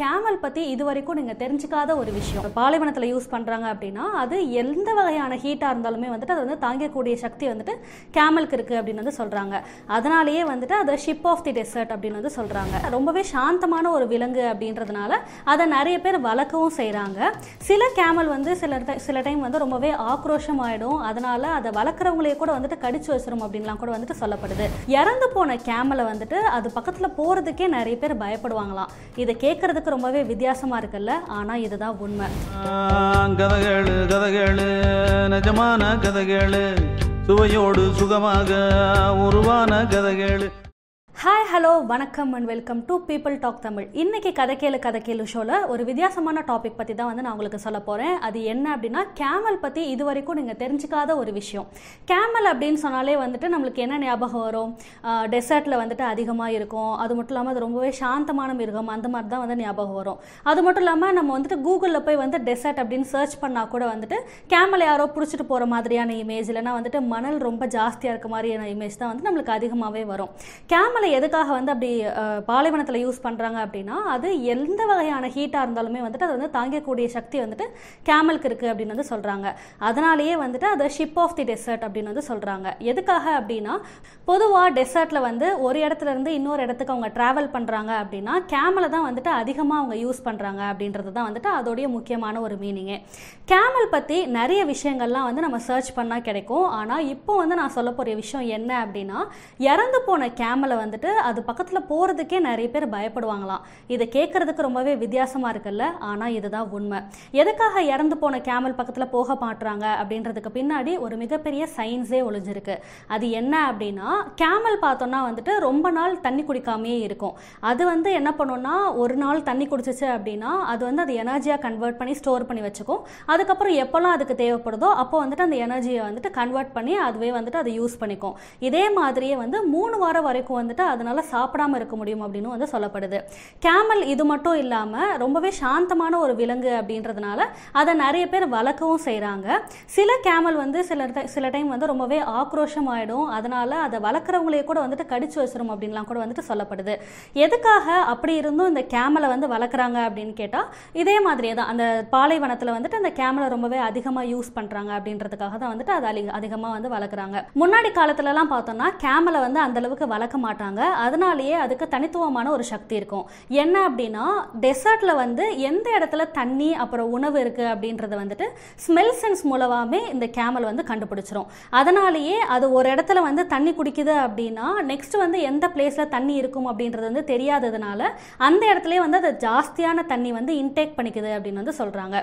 camel பற்றி இது வரைக்கும் நீங்கள் தெரிஞ்சுக்காத ஒரு விஷயம் பாலைவனத்தில் யூஸ் பண்ணுறாங்க அப்படின்னா அது எந்த வகையான ஹீட்டாக இருந்தாலுமே வந்துட்டு அது வந்து தாங்கக்கூடிய சக்தி வந்துட்டு கேமலுக்கு இருக்குது அப்படின்னு வந்து சொல்கிறாங்க அதனாலேயே வந்துட்டு அதை ஷிப் ஆஃப் தி டெசர்ட் அப்படின்னு வந்து சொல்கிறாங்க ரொம்பவே சாந்தமான ஒரு விலங்கு அப்படின்றதுனால அதை நிறைய பேர் வளர்க்கவும் செய்கிறாங்க சில கேமல் வந்து சில சில டைம் வந்து ரொம்பவே ஆக்ரோஷம் ஆயிடும் அதனால் அதை வளர்க்குறவங்களே கூட வந்துட்டு கடிச்சு வச்சிரும் அப்படின்லாம் கூட வந்துட்டு சொல்லப்படுது இறந்து போன கேமலை வந்துட்டு அது பக்கத்தில் போகிறதுக்கே நிறைய பேர் பயப்படுவாங்களாம் இதை கேட்கறதுக்கு பார்க்கறதுக்கு ரொம்பவே வித்தியாசமாக இருக்குல்ல ஆனால் இதுதான் உண்மை கதகளு கதகளு நிஜமான கதகளு சுவையோடு சுகமாக உருவான கதகளு ஹாய் ஹலோ வணக்கம் and welcome to people talk Tamil இன்றைக்கி கதைக்கேலு கதைக்கேலு ஷோவில் ஒரு வித்தியாசமான டாபிக் பற்றி தான் வந்து நான் உங்களுக்கு சொல்ல போகிறேன் அது என்ன அப்படின்னா கேமல் பற்றி இது வரைக்கும் நீங்கள் தெரிஞ்சுக்காத ஒரு விஷயம் கேமல் அப்படின்னு சொன்னாலே வந்துட்டு நம்மளுக்கு என்ன ஞாபகம் வரும் டெசர்ட்டில் வந்துட்டு அதிகமாக இருக்கும் அது மட்டும் இல்லாமல் அது ரொம்பவே சாந்தமான மிருகம் அந்த மாதிரி தான் வந்து ஞாபகம் வரும் அது மட்டும் இல்லாமல் நம்ம வந்துட்டு கூகுளில் போய் வந்து டெசர்ட் அப்படின்னு சர்ச் பண்ணால் கூட வந்துட்டு கேமல் யாரோ பிடிச்சிட்டு போகிற மாதிரியான இமேஜ் இல்லைனா வந்துட்டு மணல் ரொம்ப ஜாஸ்தியாக இருக்க மாதிரியான இமேஜ் தான் வந்து நம்மளுக்கு அதிகமாகவே வரும் கேமலை எதுக்காக வந்து அப்படி பாலைவனத்தில் யூஸ் பண்ணுறாங்க அப்படின்னா அது எந்த வகையான ஹீட்டாக இருந்தாலுமே வந்துட்டு அது வந்து தாங்கக்கூடிய சக்தி வந்துட்டு கேமலுக்கு இருக்குது அப்படின்னு வந்து சொல்கிறாங்க அதனாலேயே வந்துட்டு அதை ஷிப் ஆஃப் தி டெசர்ட் அப்படின்னு வந்து சொல்கிறாங்க எதுக்காக அப்படின்னா பொதுவாக டெசர்ட்டில் வந்து ஒரு இடத்துல இருந்து இன்னொரு இடத்துக்கு அவங்க ட்ராவல் பண்ணுறாங்க அப்படின்னா கேமலை தான் வந்துட்டு அதிகமாக அவங்க யூஸ் பண்ணுறாங்க அப்படின்றது தான் வந்துட்டு அதோடைய முக்கியமான ஒரு மீனிங்கு கேமல் பற்றி நிறைய விஷயங்கள்லாம் வந்து நம்ம சர்ச் பண்ணால் கிடைக்கும் ஆனால் இப்போ வந்து நான் சொல்ல போகிற விஷயம் என்ன அப்படின்னா இறந்து போன கேமலை வந்துட்டு வந்துட்டு அது பக்கத்தில் போகிறதுக்கே நிறைய பேர் பயப்படுவாங்களாம் இதை கேட்குறதுக்கு ரொம்பவே வித்தியாசமாக இருக்குல்ல ஆனால் இதுதான் உண்மை எதுக்காக இறந்து போன கேமல் பக்கத்தில் போக மாட்டுறாங்க அப்படின்றதுக்கு பின்னாடி ஒரு மிகப்பெரிய சயின்ஸே ஒழிஞ்சிருக்கு அது என்ன அப்படின்னா கேமல் பார்த்தோன்னா வந்துட்டு ரொம்ப நாள் தண்ணி குடிக்காமையே இருக்கும் அது வந்து என்ன பண்ணுன்னா ஒரு நாள் தண்ணி குடிச்சிச்சு அப்படின்னா அது வந்து அது எனர்ஜியாக கன்வெர்ட் பண்ணி ஸ்டோர் பண்ணி வச்சுக்கும் அதுக்கப்புறம் எப்போல்லாம் அதுக்கு தேவைப்படுதோ அப்போ வந்துட்டு அந்த எனர்ஜியை வந்துட்டு கன்வெர்ட் பண்ணி அதுவே வந்துட்டு அதை யூஸ் பண்ணிக்கும் இதே மாதிரியே வந்து மூணு வாரம் வரைக்கும் வந்துட்டு அதனால் சாப்பிடாமல் இருக்க முடியும் அப்படின்னு வந்து சொல்லப்படுது கேமல் இது மட்டும் இல்லாமல் ரொம்பவே சாந்தமான ஒரு விலங்கு அப்படின்றதுனால அதை நிறைய பேர் வளர்க்கவும் செய்கிறாங்க சில கேமல் வந்து சில சில டைம் வந்து ரொம்பவே ஆக்ரோஷம் ஆகிடும் அதனால் அதை வளர்க்குறவங்களையே கூட வந்துட்டு கடிச்சு வச்சிரும் அப்படின்லாம் கூட வந்துட்டு சொல்லப்படுது எதுக்காக அப்படி இருந்தும் இந்த கேமலை வந்து வளர்க்குறாங்க அப்படின்னு கேட்டால் இதே மாதிரியே தான் அந்த பாலைவனத்தில் வந்துட்டு அந்த கேமலை ரொம்பவே அதிகமாக யூஸ் பண்ணுறாங்க அப்படின்றதுக்காக தான் வந்துட்டு அதை அதிகமாக வந்து வளர்க்குறாங்க முன்னாடி காலத்துலலாம் பார்த்தோம்னா கேமலை வந்து அந்தளவுக்கு வளர்க்க மாட்டாங்க அதனாலேயே அதுக்கு தனித்துவமான ஒரு சக்தி இருக்கும் என்ன அப்படின்னா டெசர்ட்டில் வந்து எந்த இடத்துல தண்ணி அப்புறம் உணவு இருக்குது அப்படின்றத வந்துட்டு ஸ்மெல் சென்ஸ் மூலமாகவே இந்த கேமல் வந்து கண்டுபிடிச்சிரும் அதனாலேயே அது ஒரு இடத்துல வந்து தண்ணி குடிக்குது அப்படின்னா நெக்ஸ்ட் வந்து எந்த பிளேஸில் தண்ணி இருக்கும் அப்படின்றது வந்து தெரியாததுனால அந்த இடத்துலயே வந்து அது ஜாஸ்தியான தண்ணி வந்து இன்டேக் பண்ணிக்குது அப்படின்னு வந்து சொல்கிறாங்க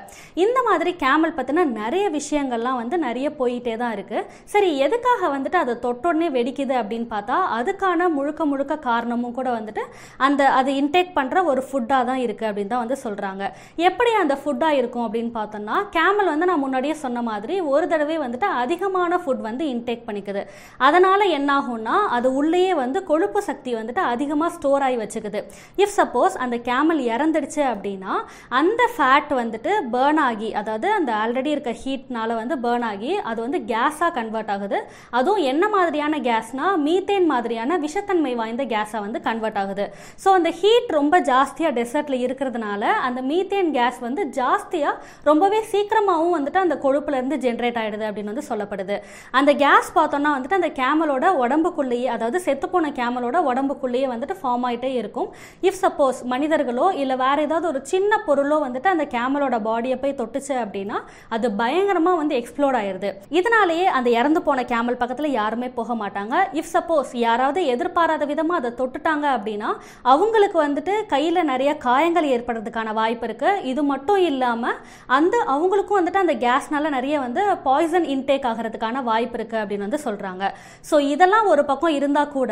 இந்த மாதிரி கேமல் பற்றின நிறைய விஷயங்கள்லாம் வந்து நிறைய போயிட்டே தான் இருக்குது சரி எதுக்காக வந்துட்டு அதை தொட்டோடனே வெடிக்குது அப்படின்னு பார்த்தா அதுக்கான முழுக்க முழுக்க காரணமும் கூட வந்துட்டு அந்த அது இன்டேக் பண்ணுற ஒரு ஃபுட்டாக தான் இருக்குது அப்படின்னு தான் வந்து சொல்கிறாங்க எப்படி அந்த ஃபுட்டாக இருக்கும் அப்படின்னு பார்த்தோம்னா கேமல் வந்து நான் முன்னாடியே சொன்ன மாதிரி ஒரு தடவை வந்துட்டு அதிகமான ஃபுட் வந்து இன்டேக் பண்ணிக்குது அதனால் என்ன ஆகும்னா அது உள்ளேயே வந்து கொழுப்பு சக்தி வந்துட்டு அதிகமாக ஸ்டோர் ஆகி வச்சுக்குது இஃப் சப்போஸ் அந்த கேமல் இறந்துடுச்சு அப்படின்னா அந்த ஃபேட் வந்துட்டு பேர்ன் ஆகி அதாவது அந்த ஆல்ரெடி இருக்க ஹீட்னால வந்து பேர்ன் ஆகி அது வந்து கேஸாக கன்வெர்ட் ஆகுது அதுவும் என்ன மாதிரியான கேஸ்னால் மீத்தேன் மாதிரியான விஷத்தன்மை வாய்ந்த கேஸாக வந்து கன்வெர்ட் ஆகுது ஸோ அந்த ஹீட் ரொம்ப ஜாஸ்தியாக டெசர்ட்ல இருக்கிறதுனால அந்த மீத்தேன் கேஸ் வந்து ஜாஸ்தியாக ரொம்பவே சீக்கிரமாகவும் வந்துட்டு அந்த கொழுப்புலேருந்து ஜென்ரேட் ஆகிடுது அப்படின்னு வந்து சொல்லப்படுது அந்த கேஸ் பார்த்தோம்னா வந்துட்டு அந்த கேமலோட உடம்புக்குள்ளேயே அதாவது செத்துப்போன கேமலோட உடம்புக்குள்ளேயே வந்துட்டு ஃபார்ம் ஆகிட்டே இருக்கும் இஃப் சப்போஸ் மனிதர்களோ இல்லை வேறு ஏதாவது ஒரு சின்ன பொருளோ வந்துட்டு அந்த கேமலோட பாடியை போய் தொட்டுச்சு அப்படின்னா அது பயங்கரமாக வந்து எக்ஸ்ப்ளோர்ட் ஆயிடுது இதனாலேயே அந்த இறந்து போன கேமல் பக்கத்தில் யாருமே போக மாட்டாங்க இஃப் சப்போஸ் யாராவது எதிர்பாராத இல்லாத விதமாக அதை தொட்டுட்டாங்க அப்படின்னா அவங்களுக்கு வந்துட்டு கையில் நிறைய காயங்கள் ஏற்படுறதுக்கான வாய்ப்பு இருக்குது இது மட்டும் இல்லாமல் அந்த அவங்களுக்கும் வந்துட்டு அந்த கேஸ்னால நிறைய வந்து பாய்சன் இன்டேக் ஆகிறதுக்கான வாய்ப்பு இருக்குது அப்படின்னு வந்து சொல்கிறாங்க ஸோ இதெல்லாம் ஒரு பக்கம் இருந்தால் கூட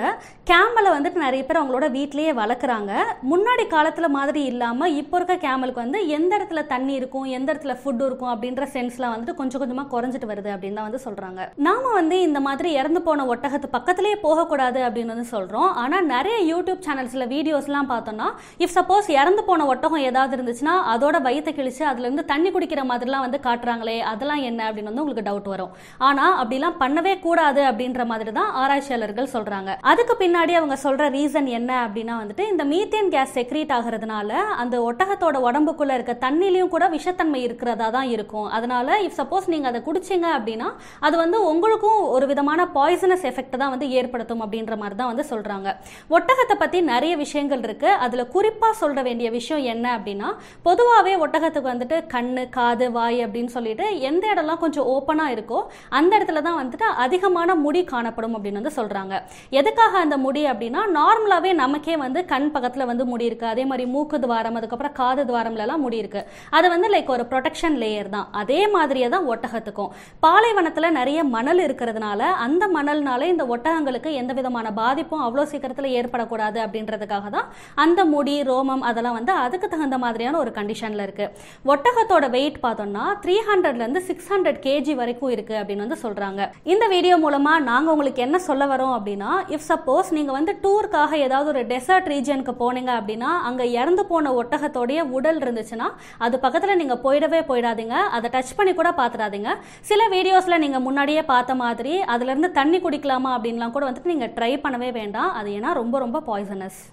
கேமலை வந்துட்டு நிறைய பேர் அவங்களோட வீட்லேயே வளர்க்குறாங்க முன்னாடி காலத்தில் மாதிரி இல்லாமல் இப்போ இருக்க கேமலுக்கு வந்து எந்த இடத்துல தண்ணி இருக்கும் எந்த இடத்துல ஃபுட் இருக்கும் அப்படின்ற சென்ஸ்லாம் வந்துட்டு கொஞ்சம் கொஞ்சமாக குறைஞ்சிட்டு வருது அப்படின்னு தான் வந்து சொல்கிறாங்க நாம் வந்து இந்த மாதிரி இறந்து போன ஒட்டகத்து பக்கத்துலேயே போகக்கூடாது அப்படின்னு வந்து சொல்கிறோம் பண்ணுறோம் ஆனால் நிறைய யூடியூப் சேனல்ஸில் வீடியோஸ்லாம் பார்த்தோன்னா இஃப் சப்போஸ் இறந்து போன ஒட்டகம் ஏதாவது இருந்துச்சுன்னா அதோட வயிற்ற கிழிச்சு அதுலேருந்து தண்ணி குடிக்கிற மாதிரிலாம் வந்து காட்டுறாங்களே அதெல்லாம் என்ன அப்படின்னு வந்து உங்களுக்கு டவுட் வரும் ஆனால் அப்படிலாம் பண்ணவே கூடாது அப்படின்ற மாதிரி தான் ஆராய்ச்சியாளர்கள் சொல்கிறாங்க அதுக்கு பின்னாடி அவங்க சொல்கிற ரீசன் என்ன அப்படின்னா வந்துட்டு இந்த மீத்தேன் கேஸ் செக்ரீட் ஆகிறதுனால அந்த ஒட்டகத்தோட உடம்புக்குள்ளே இருக்க தண்ணிலையும் கூட விஷத்தன்மை இருக்கிறதா தான் இருக்கும் அதனால இஃப் சப்போஸ் நீங்கள் அதை குடிச்சிங்க அப்படின்னா அது வந்து உங்களுக்கும் ஒரு விதமான பாய்சனஸ் எஃபெக்ட் தான் வந்து ஏற்படுத்தும் அப்படின்ற மாதிரி தான் வந்து சொல்கிறாங்க சொல்றாங்க ஒட்டகத்தை பற்றி நிறைய விஷயங்கள் இருக்குது அதில் குறிப்பாக சொல்ல வேண்டிய விஷயம் என்ன அப்படின்னா பொதுவாகவே ஒட்டகத்துக்கு வந்துட்டு கண் காது வாய் அப்படின்னு சொல்லிட்டு எந்த இடம்லாம் கொஞ்சம் ஓப்பனாக இருக்கோ அந்த இடத்துல தான் வந்துட்டு அதிகமான முடி காணப்படும் அப்படின்னு வந்து சொல்கிறாங்க எதுக்காக அந்த முடி அப்படின்னா நார்மலாகவே நமக்கே வந்து கண் பக்கத்தில் வந்து முடி இருக்கு அதே மாதிரி மூக்கு துவாரம் அதுக்கப்புறம் காது துவாரம்லலாம் முடி இருக்கு அது வந்து லைக் ஒரு ப்ரொடெக்ஷன் லேயர் தான் அதே மாதிரியே தான் ஒட்டகத்துக்கும் பாலைவனத்தில் நிறைய மணல் இருக்கிறதுனால அந்த மணல்னால இந்த ஒட்டகங்களுக்கு எந்த விதமான பாதிப்பும் அவ்வளோ சீக்கிரத்தில் ஏற்படக்கூடாது அப்படின்றதுக்காக தான் அந்த முடி ரோமம் அதெல்லாம் வந்து அதுக்கு தகுந்த மாதிரியான ஒரு கண்டிஷனில் இருக்குது ஒட்டகத்தோட வெயிட் பார்த்தோம்னா த்ரீ ஹண்ட்ரட்லேருந்து சிக்ஸ் ஹண்ட்ரட் கேஜி வரைக்கும் இருக்குது அப்படின்னு வந்து சொல்கிறாங்க இந்த வீடியோ மூலமாக நாங்கள் உங்களுக்கு என்ன சொல்ல வரோம் அப்படின்னா இஃப் சப்போஸ் நீங்கள் வந்து டூருக்காக ஏதாவது ஒரு டெசர்ட் ரீஜனுக்கு போனீங்க அப்படின்னா அங்கே இறந்து போன ஒட்டகத்தோடைய உடல் இருந்துச்சுன்னா அது பக்கத்தில் நீங்கள் போயிடவே போயிடாதீங்க அதை டச் பண்ணி கூட பார்த்துடாதீங்க சில வீடியோஸில் நீங்கள் முன்னாடியே பார்த்த மாதிரி அதுலேருந்து தண்ணி குடிக்கலாமா அப்படின்லாம் கூட வந்துட்டு நீங்கள் ட்ரை பண்ணவே வேண்டாம் அது ஏன்னா ரொம்ப ரொம்ப பாய்சனஸ்